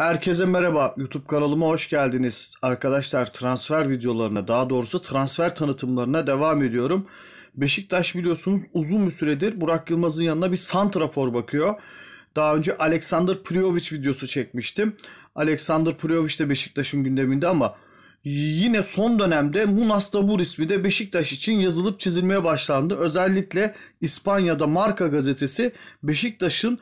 Herkese merhaba. YouTube kanalıma hoş geldiniz. Arkadaşlar transfer videolarına daha doğrusu transfer tanıtımlarına devam ediyorum. Beşiktaş biliyorsunuz uzun bir süredir Burak Yılmaz'ın yanına bir santrafor bakıyor. Daha önce Alexander Prijovic videosu çekmiştim. Alexander Prijovic de Beşiktaş'ın gündeminde ama yine son dönemde Munas Dabur ismi de Beşiktaş için yazılıp çizilmeye başlandı. Özellikle İspanya'da Marka gazetesi Beşiktaş'ın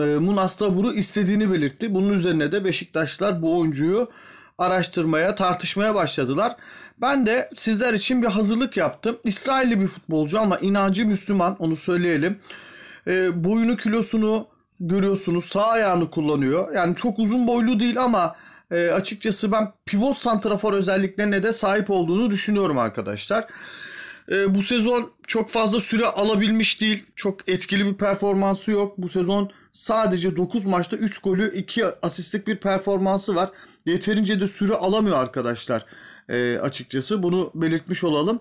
ee, Mun Aslabur'u istediğini belirtti. Bunun üzerine de Beşiktaşlar bu oyuncuyu araştırmaya, tartışmaya başladılar. Ben de sizler için bir hazırlık yaptım. İsrailli bir futbolcu ama inancı Müslüman onu söyleyelim. E, boyunu kilosunu görüyorsunuz. Sağ ayağını kullanıyor. Yani çok uzun boylu değil ama e, açıkçası ben pivot santrafor özelliklerine de sahip olduğunu düşünüyorum arkadaşlar e, bu sezon çok fazla süre alabilmiş değil. Çok etkili bir performansı yok. Bu sezon sadece 9 maçta 3 golü 2 asistlik bir performansı var. Yeterince de süre alamıyor arkadaşlar e, açıkçası. Bunu belirtmiş olalım.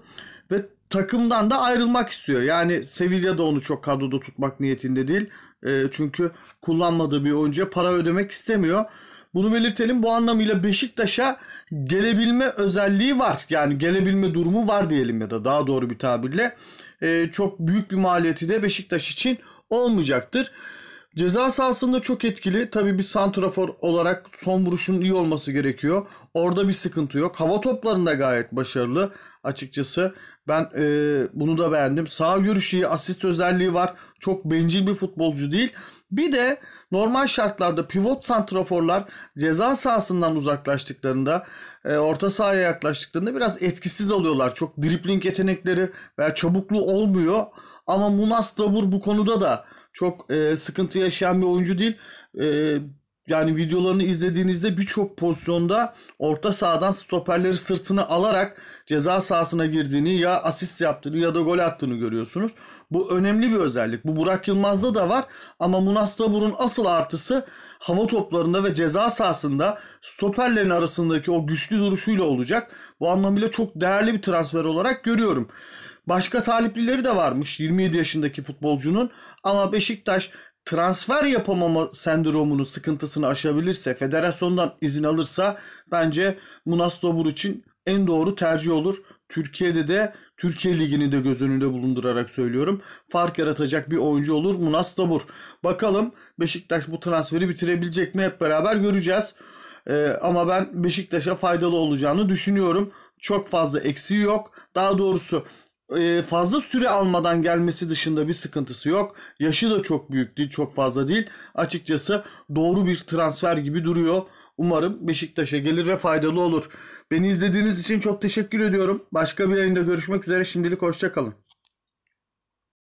Ve takımdan da ayrılmak istiyor. Yani Sevilla da onu çok kadroda tutmak niyetinde değil. E, çünkü kullanmadığı bir oyuncuya para ödemek istemiyor. Bunu belirtelim bu anlamıyla Beşiktaş'a gelebilme özelliği var. Yani gelebilme durumu var diyelim ya da daha doğru bir tabirle. Ee, çok büyük bir maliyeti de Beşiktaş için olmayacaktır. Ceza sahasında çok etkili. Tabii bir santrafor olarak son vuruşun iyi olması gerekiyor. Orada bir sıkıntı yok. Hava toplarında gayet başarılı. Açıkçası ben e, bunu da beğendim. Sağ iyi, asist özelliği var. Çok bencil bir futbolcu değil. Bir de normal şartlarda pivot santraforlar ceza sahasından uzaklaştıklarında, e, orta sahaya yaklaştıklarında biraz etkisiz oluyorlar. Çok dribling yetenekleri veya çabukluğu olmuyor. Ama Munas Davur bu konuda da çok e, sıkıntı yaşayan bir oyuncu değil. E, yani videolarını izlediğinizde birçok pozisyonda orta sahadan stoperleri sırtına alarak ceza sahasına girdiğini ya asist yaptığını ya da gol attığını görüyorsunuz. Bu önemli bir özellik. Bu Burak Yılmaz'da da var ama Munas Dabur'un asıl artısı hava toplarında ve ceza sahasında stoperlerin arasındaki o güçlü duruşuyla olacak. Bu anlamıyla çok değerli bir transfer olarak görüyorum. Başka taliplileri de varmış 27 yaşındaki futbolcunun ama Beşiktaş transfer yapamama sendromunu sıkıntısını aşabilirse federasyondan izin alırsa bence Munas Dobur için en doğru tercih olur. Türkiye'de de Türkiye Ligi'ni de göz önünde bulundurarak söylüyorum. Fark yaratacak bir oyuncu olur Munas Dabur. Bakalım Beşiktaş bu transferi bitirebilecek mi hep beraber göreceğiz. Ee, ama ben Beşiktaş'a faydalı olacağını düşünüyorum. Çok fazla eksiği yok. Daha doğrusu ee, fazla süre almadan gelmesi dışında bir sıkıntısı yok. Yaşı da çok büyük değil, çok fazla değil. Açıkçası doğru bir transfer gibi duruyor. Umarım Beşiktaş'a gelir ve faydalı olur. Beni izlediğiniz için çok teşekkür ediyorum. Başka bir yayında görüşmek üzere. Şimdilik hoşçakalın.